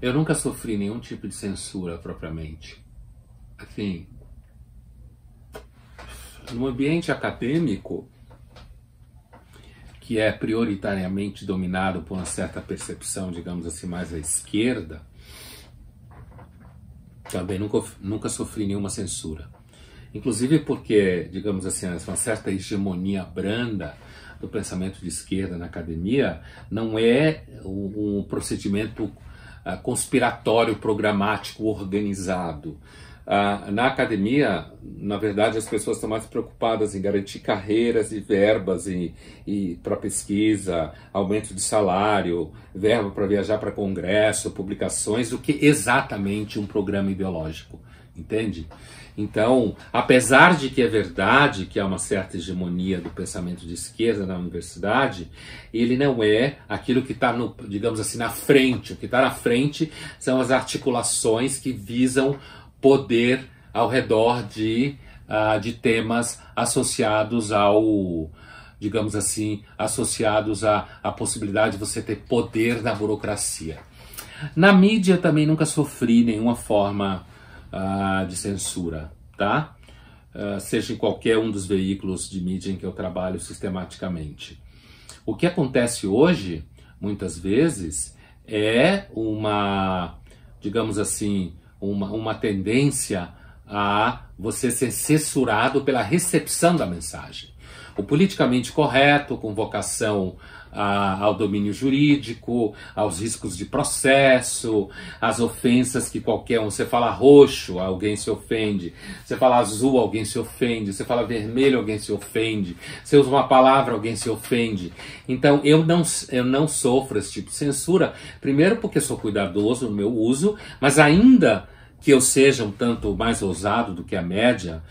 Eu nunca sofri nenhum tipo de censura propriamente. Assim, no ambiente acadêmico, que é prioritariamente dominado por uma certa percepção, digamos assim, mais à esquerda, também nunca, nunca sofri nenhuma censura. Inclusive porque, digamos assim, uma certa hegemonia branda do pensamento de esquerda na academia não é um procedimento ah, conspiratório, programático, organizado. Uh, na academia, na verdade, as pessoas estão mais preocupadas em garantir carreiras e verbas e, e para pesquisa, aumento de salário, verba para viajar para congresso, publicações, do que exatamente um programa ideológico entende? Então, apesar de que é verdade que há uma certa hegemonia do pensamento de esquerda na universidade, ele não é aquilo que está, digamos assim, na frente. O que está na frente são as articulações que visam poder ao redor de, uh, de temas associados ao, digamos assim, associados à, à possibilidade de você ter poder na burocracia. Na mídia também nunca sofri nenhuma forma ah, de censura, tá? Uh, seja em qualquer um dos veículos de mídia em que eu trabalho sistematicamente. O que acontece hoje, muitas vezes, é uma, digamos assim, uma, uma tendência a você ser censurado pela recepção da mensagem. O politicamente correto, com vocação a, ah, ao domínio jurídico, aos riscos de processo, às ofensas que qualquer um. Você fala roxo, alguém se ofende. Você fala azul, alguém se ofende. Você fala vermelho, alguém se ofende. Você usa uma palavra, alguém se ofende. Então eu não, eu não sofro esse tipo de censura, primeiro porque sou cuidadoso no meu uso, mas ainda que eu seja um tanto mais ousado do que a média,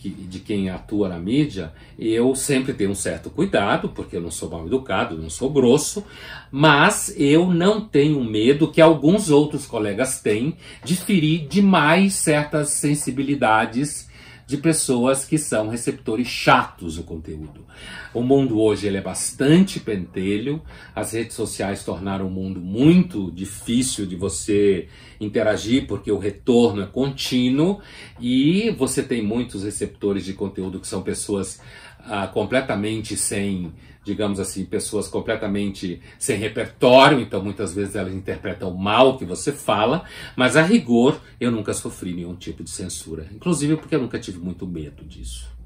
de quem atua na mídia, eu sempre tenho um certo cuidado, porque eu não sou mal educado, não sou grosso, mas eu não tenho medo que alguns outros colegas têm de ferir demais certas sensibilidades de pessoas que são receptores chatos do conteúdo. O mundo hoje ele é bastante pentelho, as redes sociais tornaram o mundo muito difícil de você interagir porque o retorno é contínuo e você tem muitos receptores de conteúdo que são pessoas ah, completamente sem, digamos assim, pessoas completamente sem repertório, então muitas vezes elas interpretam mal o que você fala, mas a rigor eu nunca sofri nenhum tipo de censura, inclusive porque eu nunca tive muito medo disso.